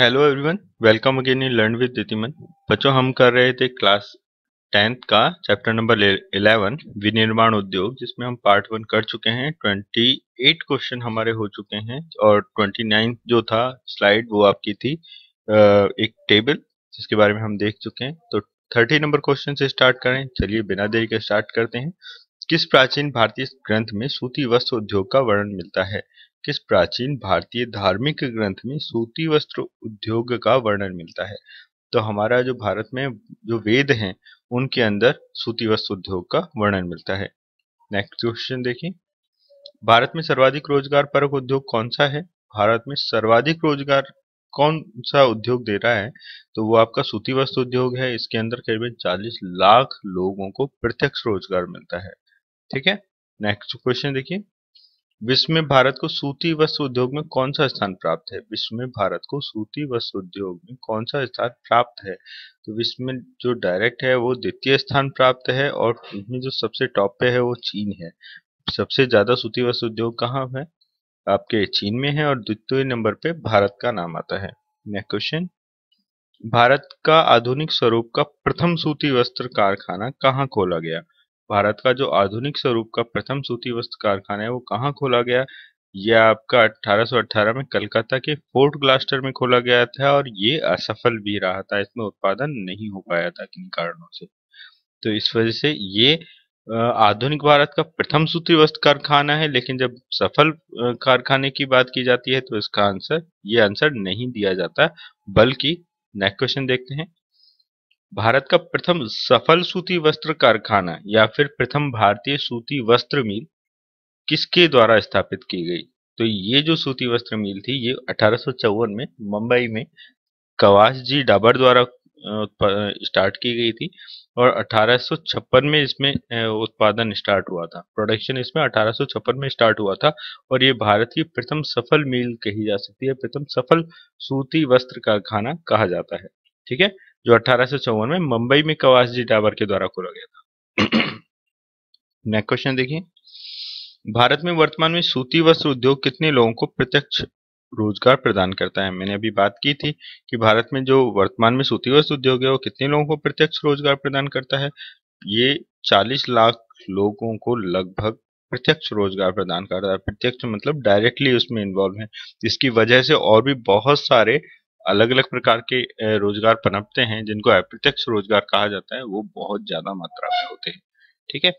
hello everyone welcome again in learn with Ditiman बच्चों हम कर रहे थे क्लास टेंथ का चैप्टर नंबर इलेवन विनिर्माण उद्योग जिसमें हम पार्ट वन कर चुके हैं ट्वेंटी एट क्वेश्चन हमारे हो चुके हैं और ट्वेंटी नाइन जो था स्लाइड वो आपकी थी एक टेबल जिसके बारे में हम देख चुके हैं तो थर्टी नंबर क्वेश्चन से स्टार्ट करें चलिए बिना देरी के स्टार्ट करते हैं किस प्राचीन भारतीय ग्रंथ में सूती वस्त्र उद्योग का वर्णन मिलता है किस प्राचीन भारतीय धार्मिक ग्रंथ में सूती वस्त्र उद्योग का वर्णन मिलता है तो हमारा जो भारत में जो वेद हैं उनके अंदर सूती वस्त्र उद्योग का वर्णन मिलता है नेक्स्ट क्वेश्चन देखिए भारत में सर्वाधिक रोजगार परक उद्योग कौन सा है भारत में सर्वाधिक रोजगार कौन सा उद्योग दे रहा है तो वो आपका सूती वस्त्र उद्योग है इसके अंदर करीबन 40 लाख लोगों को प्रत्यक्ष रोजगार मिलता है ठीक है नेक्स्ट क्वेश्चन देखिए विश्व में भारत को सूती वस्त्र उद्योग में कौन सा स्थान प्राप्त है विश्व में भारत को सूती वस्त्र उद्योग में कौन सा स्थान प्राप्त है तो विश्व में जो डायरेक्ट है वो द्वितीय स्थान प्राप्त है और जो सबसे टॉप पे है वो चीन है सबसे ज्यादा सूती वस्त्र उद्योग कहाँ है आपके चीन में है और द्वितीय नंबर पे भारत का नाम आता है नेक्स्ट क्वेश्चन भारत का आधुनिक स्वरूप का प्रथम सूती वस्त्र कारखाना कहाँ खोला गया भारत का जो आधुनिक स्वरूप का प्रथम सूती वस्त्र कारखाना है वो कहाँ खोला गया यह आपका 1818 में कलकत्ता के फोर्ट ग्लास्टर में खोला गया था और ये असफल भी रहा था इसमें उत्पादन नहीं हो पाया था किन कारणों से तो इस वजह से ये आधुनिक भारत का प्रथम सूत्री वस्त्र कारखाना है लेकिन जब सफल कारखाने की बात की जाती है तो इसका आंसर ये आंसर नहीं दिया जाता बल्कि नेक्स्ट क्वेश्चन देखते हैं भारत का प्रथम सफल सूती वस्त्र कारखाना या फिर प्रथम भारतीय सूती वस्त्र मिल किसके द्वारा स्थापित की गई तो ये जो सूती वस्त्र मिल थी ये अठारह में मुंबई में कवास जी डाबर द्वारा स्टार्ट की गई थी और 1856 में इसमें उत्पादन स्टार्ट हुआ था प्रोडक्शन इसमें 1856 में स्टार्ट हुआ था और ये भारत की प्रथम सफल मिल कही जा सकती है प्रथम सफल सूती वस्त्र कारखाना कहा जाता है ठीक है जो अठारह में मुंबई में कवास जी टावर के द्वारा खोला गया था नेक्स्ट क्वेश्चन देखिए भारत में वर्तमान में सूती वस्त्र उद्योग कितने लोगों को प्रत्यक्ष रोजगार प्रदान करता है मैंने अभी बात की थी कि भारत में जो वर्तमान में सूती वस्त्र उद्योग है वो कितने लोगों को प्रत्यक्ष रोजगार प्रदान करता है ये 40 लाख लोगों को लगभग प्रत्यक्ष रोजगार प्रदान करता है प्रत्यक्ष मतलब डायरेक्टली उसमें इन्वॉल्व है जिसकी वजह से और भी बहुत सारे अलग अलग प्रकार के रोजगार पनपते हैं जिनको अप्रत्यक्ष रोजगार कहा जाता है वो बहुत ज्यादा मात्रा में होते हैं ठीक है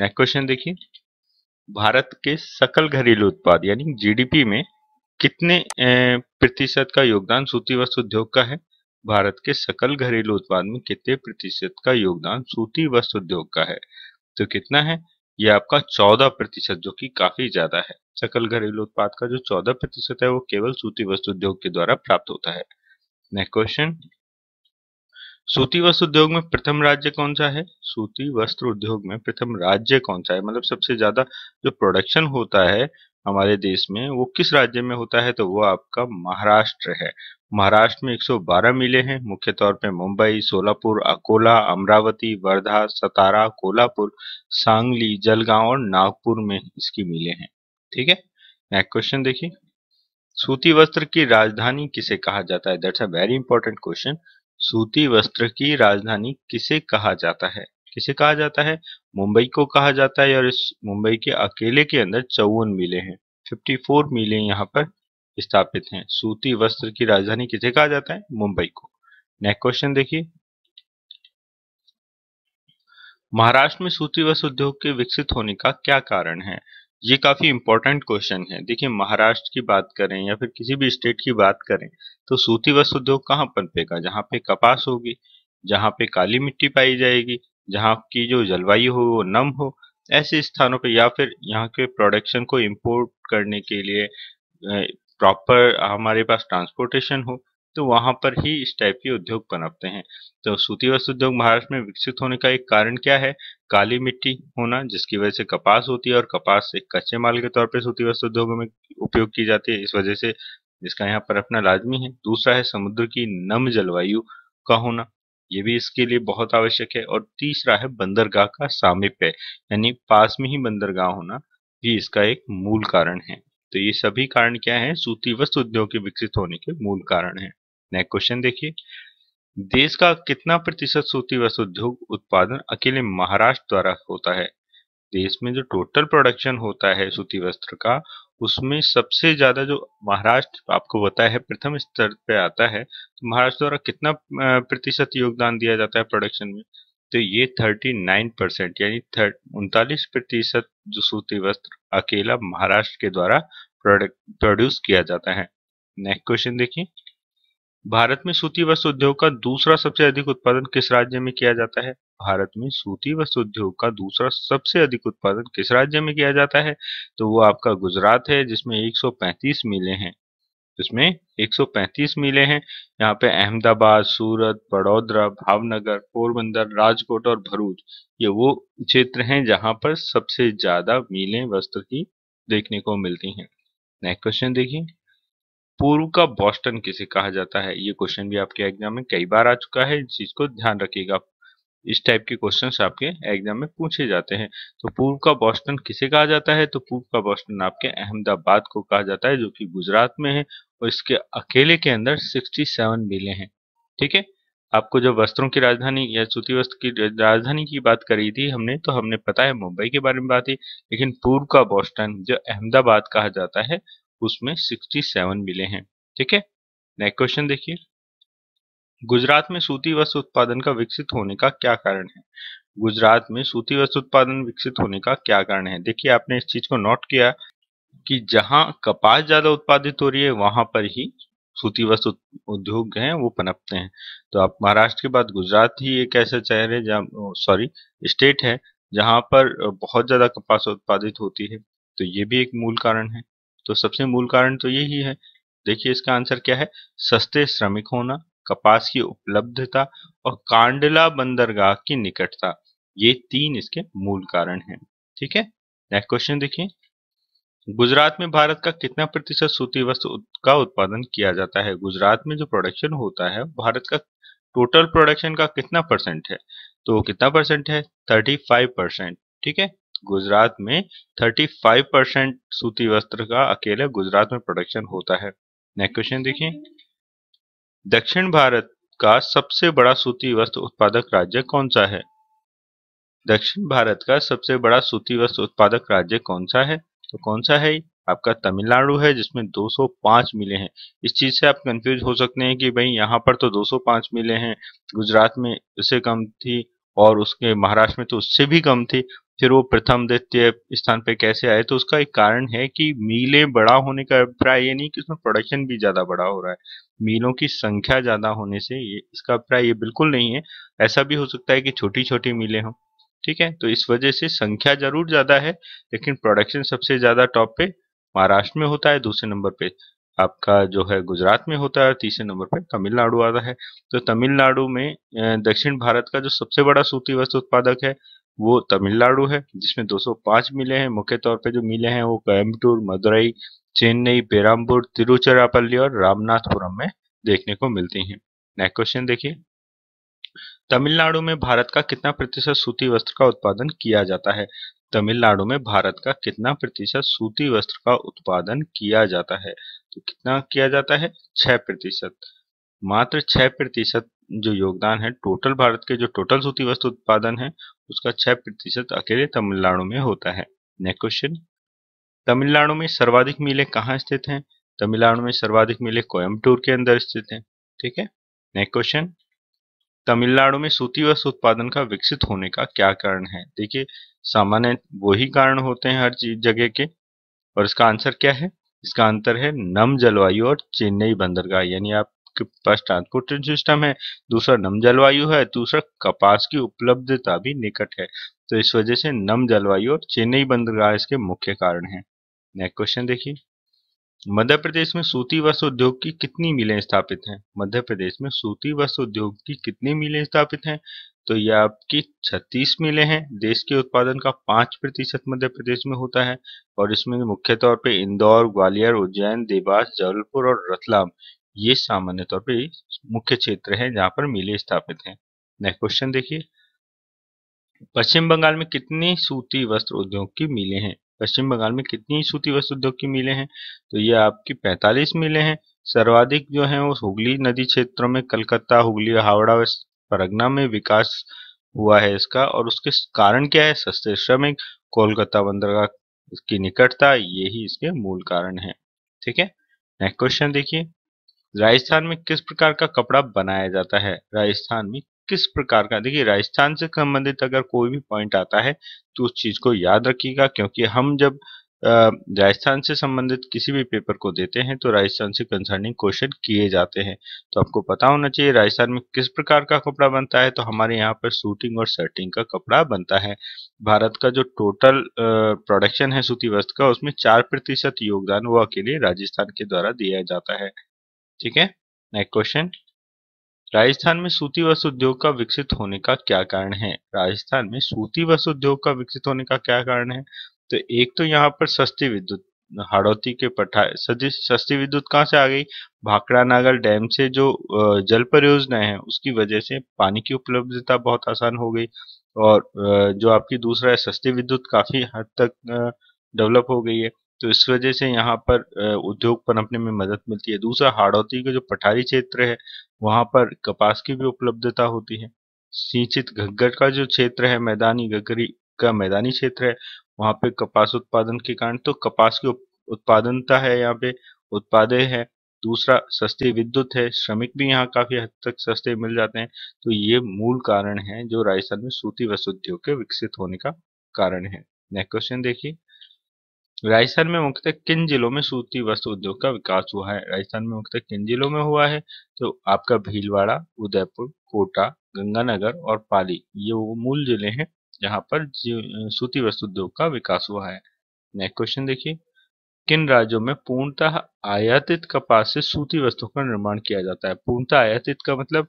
नेक्स्ट क्वेश्चन देखिए भारत के सकल घरेलू उत्पाद यानी जीडीपी में कितने प्रतिशत का योगदान सूती वस्त्र उद्योग का है भारत के सकल घरेलू उत्पाद में कितने प्रतिशत का योगदान सूती वस्त्र उद्योग का है तो कितना है ये आपका चौदह प्रतिशत जो कि काफी ज्यादा है सकल घरेलू उत्पाद का जो चौदह प्रतिशत है वो केवल सूती वस्त्र उद्योग के द्वारा प्राप्त होता है नेक्स्ट क्वेश्चन सूती वस्त्र उद्योग में प्रथम राज्य कौन सा है सूती वस्त्र उद्योग में प्रथम राज्य कौन सा है मतलब सबसे ज्यादा जो प्रोडक्शन होता है हमारे देश में वो किस राज्य में होता है तो वो आपका महाराष्ट्र है महाराष्ट्र में 112 मिले हैं मुख्य तौर पर मुंबई सोलापुर अकोला अमरावती वर्धा सतारा कोल्हापुर सांगली जलगांव और नागपुर में इसकी मिले हैं ठीक है नेक्स्ट क्वेश्चन देखिए सूती वस्त्र की राजधानी किसे कहा जाता है that's a very important question सूती वस्त्र की राजधानी किसे कहा जाता है किसे कहा जाता है मुंबई को कहा जाता है और इस मुंबई के अकेले के अंदर चौवन मिले हैं 54 मिले यहाँ पर स्थापित हैं सूती वस्त्र की राजधानी किसे कहा जाता है मुंबई को नेक्स्ट क्वेश्चन देखिए महाराष्ट्र में सूती वस्त्र उद्योग के विकसित होने का क्या कारण है ये काफी इंपॉर्टेंट क्वेश्चन है देखिए महाराष्ट्र की बात करें या फिर किसी भी स्टेट की बात करें तो सूती वस्त्र उद्योग कहाँ पनपेगा जहाँ पे कपास होगी जहाँ पे काली मिट्टी पाई जाएगी जहाँ की जो जलवायु हो वो नम हो ऐसे स्थानों पे या फिर यहाँ के प्रोडक्शन को इम्पोर्ट करने के लिए प्रॉपर हमारे पास ट्रांसपोर्टेशन हो तो वहां पर ही इस टाइप के उद्योग पनपते हैं तो सूती वस्त्र उद्योग महाराष्ट्र में विकसित होने का एक कारण क्या है काली मिट्टी होना जिसकी वजह से कपास होती है और कपास एक कच्चे माल के तौर पर सूती वस्त्र उद्योगों में उपयोग की जाती है इस वजह से जिसका यहाँ पर अपना लाजमी है दूसरा है समुद्र की नम जलवायु का होना ये भी इसके लिए बहुत आवश्यक है और तीसरा है बंदरगाह का सामिप्य यानी पास में ही बंदरगाह होना भी इसका एक मूल कारण है तो ये सभी कारण क्या है सूती वस्त्र उद्योग के विकसित होने के मूल कारण है नेक्स्ट क्वेश्चन देखिए देश का कितना प्रतिशत सूती वस्त्र उद्योग उत्पादन अकेले महाराष्ट्र द्वारा होता है देश में जो टोटल प्रोडक्शन होता है सूती वस्त्र का उसमें सबसे ज्यादा जो महाराष्ट्र आपको बताया है प्रथम स्तर पे आता है तो महाराष्ट्र द्वारा कितना प्रतिशत योगदान दिया जाता है प्रोडक्शन में तो ये 39 परसेंट यानी उनतालीस प्रतिशत जो सूती वस्त्र अकेला महाराष्ट्र के द्वारा प्रोड्यूस किया जाता है नेक्स्ट क्वेश्चन देखिए भारत में सूती वस्त्र उद्योग का दूसरा सबसे अधिक उत्पादन किस राज्य में किया जाता है भारत में सूती वस्त्र उद्योग का दूसरा सबसे अधिक उत्पादन किस राज्य में किया जाता है तो वो आपका गुजरात है जिसमें 135 मिले हैं इसमें 135 मिले हैं यहाँ पे अहमदाबाद सूरत बड़ोदरा भावनगर पोरबंदर राजकोट और भरूच ये वो क्षेत्र हैं जहाँ पर सबसे ज्यादा मिलें वस्त्र की देखने को मिलती हैं नेक्स्ट क्वेश्चन देखिए पूर्व का बॉस्टन किसे कहा जाता है ये क्वेश्चन भी आपके एग्जाम में कई बार आ चुका है इस चीज को ध्यान रखिएगा इस टाइप के क्वेश्चंस आपके एग्जाम में पूछे जाते हैं तो पूर्व का बॉस्टन किसे कहा जाता है तो पूर्व का बॉस्टन आपके अहमदाबाद को कहा जाता है जो कि गुजरात में है और इसके अकेले के अंदर 67 मिले हैं ठीक है आपको जब वस्त्रों की राजधानी या सूती वस्त्र की राजधानी की बात करी थी हमने तो हमने पता है मुंबई के बारे में बात की लेकिन पूर्व का बोस्टन जो अहमदाबाद कहा जाता है उसमें सिक्सटी मिले हैं ठीक है नेक्स्ट क्वेश्चन देखिए गुजरात में सूती वस्त्र उत्पादन का विकसित होने का क्या कारण है गुजरात में सूती वस्त्र उत्पादन विकसित होने का क्या कारण है देखिए आपने इस चीज को नोट किया कि जहां कपास ज्यादा उत्पादित हो रही है वहां पर ही सूती वस्त्र उद्योग हैं वो पनपते हैं तो आप महाराष्ट्र के बाद गुजरात ही एक ऐसा शहर है जहाँ सॉरी स्टेट है जहां पर बहुत ज्यादा कपास उत्पादित होती है तो ये भी एक मूल कारण है तो सबसे मूल कारण तो यही है देखिए इसका आंसर क्या है सस्ते श्रमिक होना कपास की उपलब्धता और कांडला बंदरगाह की निकटता ये तीन इसके मूल कारण हैं ठीक है नेक्स्ट क्वेश्चन देखिए गुजरात में भारत का कितना प्रतिशत सूती वस्त्र का उत्पादन किया जाता है गुजरात में जो प्रोडक्शन होता है भारत का टोटल प्रोडक्शन का कितना परसेंट है तो कितना परसेंट है 35 परसेंट ठीक है गुजरात में 35 परसेंट सूती वस्त्र का अकेले गुजरात में प्रोडक्शन होता है नेक्स्ट क्वेश्चन देखिए दक्षिण भारत का सबसे बड़ा सूती वस्त्र उत्पादक राज्य कौन सा है दक्षिण भारत का सबसे बड़ा सूती वस्त्र उत्पादक राज्य कौन सा है तो कौन सा है आपका तमिलनाडु है जिसमें 205 मिले हैं इस चीज़ से आप कंफ्यूज हो सकते हैं कि भाई यहाँ पर तो 205 मिले हैं गुजरात में उससे कम थी और उसके महाराष्ट्र में तो उससे भी कम थी फिर वो प्रथम द्वितीय स्थान पे कैसे आए तो उसका एक कारण है कि मीले बड़ा होने का अभिप्राय ये नहीं कि उसमें प्रोडक्शन भी ज़्यादा बड़ा हो रहा है मीलों की संख्या ज़्यादा होने से ये इसका अभिप्राय ये बिल्कुल नहीं है ऐसा भी हो सकता है कि छोटी छोटी मीले हों ठीक है तो इस वजह से संख्या जरूर ज्यादा है लेकिन प्रोडक्शन सबसे ज्यादा टॉप पे महाराष्ट्र में होता है दूसरे नंबर पे आपका जो है गुजरात में होता है तीसरे नंबर पे तमिलनाडु आता है तो तमिलनाडु में दक्षिण भारत का जो सबसे बड़ा सूती वस्त्र उत्पादक है वो तमिलनाडु है जिसमें 205 मिले हैं मुख्य तौर पे जो मिले हैं वो कोयम्बटूर मदुरई चेन्नई पेराम्बूर तिरुचरापल्ली और रामनाथपुरम में देखने को मिलती हैं नेक्स्ट क्वेश्चन देखिए तमिलनाडु में भारत का कितना प्रतिशत सूती वस्त्र का उत्पादन किया जाता है तमिलनाडु में भारत का कितना प्रतिशत सूती वस्त्र का उत्पादन किया जाता है तो कितना किया जाता है छह प्रतिशत मात्र छह प्रतिशत जो योगदान है टोटल भारत के जो टोटल सूती वस्त्र उत्पादन है उसका छह प्रतिशत अकेले तमिलनाडु में होता है नेक्स्ट क्वेश्चन तमिलनाडु में सर्वाधिक मिले कहाँ स्थित हैं तमिलनाडु में सर्वाधिक मिले कोयम्बटूर के अंदर स्थित हैं ठीक है नेक्स्ट क्वेश्चन तमिलनाडु में सूती वस्त्र उत्पादन का विकसित होने का क्या कारण है देखिए सामान्य वही कारण होते हैं हर जगह के और इसका आंसर क्या है इसका अंतर है नम जलवायु और चेन्नई बंदरगाह यानी आपके पास ट्रांसपोर्टेशन सिस्टम है दूसरा नम जलवायु है दूसरा कपास की उपलब्धता भी निकट है तो इस वजह से नम जलवायु और चेन्नई बंदरगाह इसके मुख्य कारण है नेक्स्ट क्वेश्चन देखिए मध्य प्रदेश में सूती वस्त्र उद्योग की कितनी मिलें स्थापित हैं मध्य प्रदेश में सूती वस्त्र उद्योग की कितनी मिलें स्थापित हैं तो यह आपकी 36 मिलें हैं देश के उत्पादन का 5 प्रतिशत मध्य प्रदेश में होता है और इसमें मुख्य तौर पे इंदौर ग्वालियर उज्जैन देवास जबलपुर और रतलाम ये सामान्य तौर पर मुख्य क्षेत्र है जहाँ पर मिले स्थापित हैं नेक्स्ट क्वेश्चन देखिए पश्चिम बंगाल में कितनी सूती वस्त्र उद्योग की मिलें हैं पश्चिम बंगाल में कितनी सूती वस्त्र उद्योग की मिले हैं तो ये आपकी 45 मिले हैं सर्वाधिक जो है वो हुगली नदी क्षेत्रों में कलकत्ता हुगली हावड़ा व परगना में विकास हुआ है इसका और उसके कारण क्या है सस्ते श्रमिक कोलकाता बंदरगाह की निकटता ये ही इसके मूल कारण है ठीक है नेक्स्ट क्वेश्चन देखिए राजस्थान में किस प्रकार का कपड़ा बनाया जाता है राजस्थान में किस प्रकार का देखिए राजस्थान से संबंधित अगर कोई भी पॉइंट आता है तो उस चीज को याद रखिएगा क्योंकि हम जब राजस्थान से संबंधित किसी भी पेपर को देते हैं तो राजस्थान से कंसर्निंग क्वेश्चन किए जाते हैं तो आपको पता होना चाहिए राजस्थान में किस प्रकार का कपड़ा बनता है तो हमारे यहाँ पर सूटिंग और शर्टिंग का कपड़ा बनता है भारत का जो टोटल प्रोडक्शन है सूती वस्त्र का उसमें चार प्रतिशत योगदान वो अकेले राजस्थान के द्वारा दिया जाता है ठीक है नेक्स्ट क्वेश्चन राजस्थान में सूती वस्त्र उद्योग का विकसित होने का क्या कारण है राजस्थान में सूती वस्त्र उद्योग का विकसित होने का क्या कारण है तो एक तो यहाँ पर सस्ती विद्युत हड़ौती के पठार सस्ती विद्युत कहाँ से आ गई भाकड़ा नागर डैम से जो जल परियोजना है उसकी वजह से पानी की उपलब्धता बहुत आसान हो गई और जो आपकी दूसरा है सस्ती विद्युत काफी हद तक डेवलप हो गई है तो इस वजह से यहाँ पर उद्योग पनपने में मदद मिलती है दूसरा हाड़ौती का जो पठारी क्षेत्र है वहां पर कपास की भी उपलब्धता होती है सिंचित घग्गर का जो क्षेत्र है मैदानी घग्घरी का मैदानी क्षेत्र है वहां पे कपास उत्पादन के कारण तो कपास की उत्पादनता है यहाँ पे उत्पादे है दूसरा सस्ती विद्युत है श्रमिक भी यहाँ काफी हद तक सस्ते मिल जाते हैं तो ये मूल कारण है जो राजस्थान में सूती वस्त्र उद्योग के विकसित होने का कारण है नेक्स्ट क्वेश्चन देखिए राजस्थान में मुख्यतः किन जिलों में सूती वस्त्र उद्योग का विकास हुआ है राजस्थान में मुख्यतः किन जिलों में हुआ है तो आपका भीलवाड़ा उदयपुर कोटा गंगानगर और पाली ये वो मूल जिले हैं जहां पर सूती वस्त्र उद्योग का विकास हुआ है नेक्स्ट क्वेश्चन देखिए किन राज्यों में पूर्णतः आयातित कपास से सूती वस्तुओं का निर्माण किया जाता है पूर्णतः आयातित का मतलब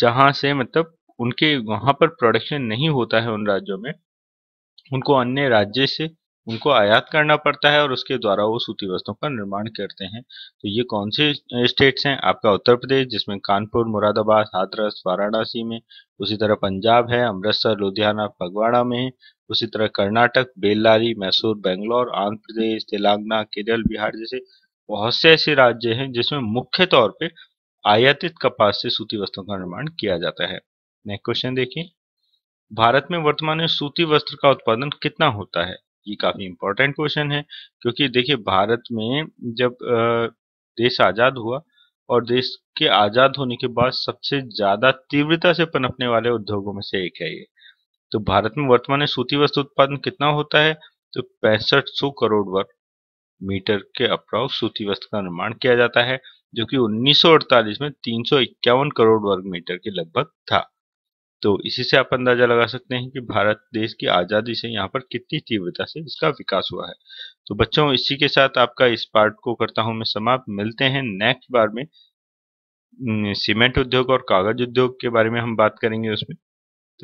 जहां से मतलब उनके वहां पर प्रोडक्शन नहीं होता है उन राज्यों में उनको अन्य राज्य से उनको आयात करना पड़ता है और उसके द्वारा वो सूती वस्त्रों का निर्माण करते हैं तो ये कौन से स्टेट्स हैं आपका उत्तर प्रदेश जिसमें कानपुर मुरादाबाद हाथरस वाराणसी में उसी तरह पंजाब है अमृतसर लुधियाना फगवाड़ा में उसी तरह कर्नाटक बेल्लारी मैसूर बेंगलोर आंध्र प्रदेश तेलंगाना केरल बिहार जैसे बहुत से ऐसे राज्य हैं जिसमें मुख्य तौर पर आयातित कपास से सूती वस्त्रों का निर्माण किया जाता है नेक्स्ट क्वेश्चन देखिए भारत में वर्तमान में सूती वस्त्र का उत्पादन कितना होता है ये काफ़ी इंपॉर्टेंट क्वेश्चन है क्योंकि देखिए भारत में जब देश आज़ाद हुआ और देश के आज़ाद होने के बाद सबसे ज़्यादा तीव्रता से पनपने वाले उद्योगों में से एक है ये तो भारत में वर्तमान में सूती वस्त्र उत्पादन कितना होता है तो पैंसठ सौ करोड़ वर्ग मीटर के अप्रोक्स सूती वस्त्र का निर्माण किया जाता है जो कि 1948 में तीन करोड़ वर्ग मीटर के लगभग था तो इसी से आप अंदाजा लगा सकते हैं कि भारत देश की आज़ादी से यहाँ पर कितनी तीव्रता से इसका विकास हुआ है तो बच्चों इसी के साथ आपका इस पार्ट को करता हूं मैं समाप्त मिलते हैं नेक्स्ट बार में सीमेंट उद्योग और कागज उद्योग के बारे में हम बात करेंगे उसमें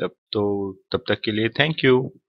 तब तो तब तक के लिए थैंक यू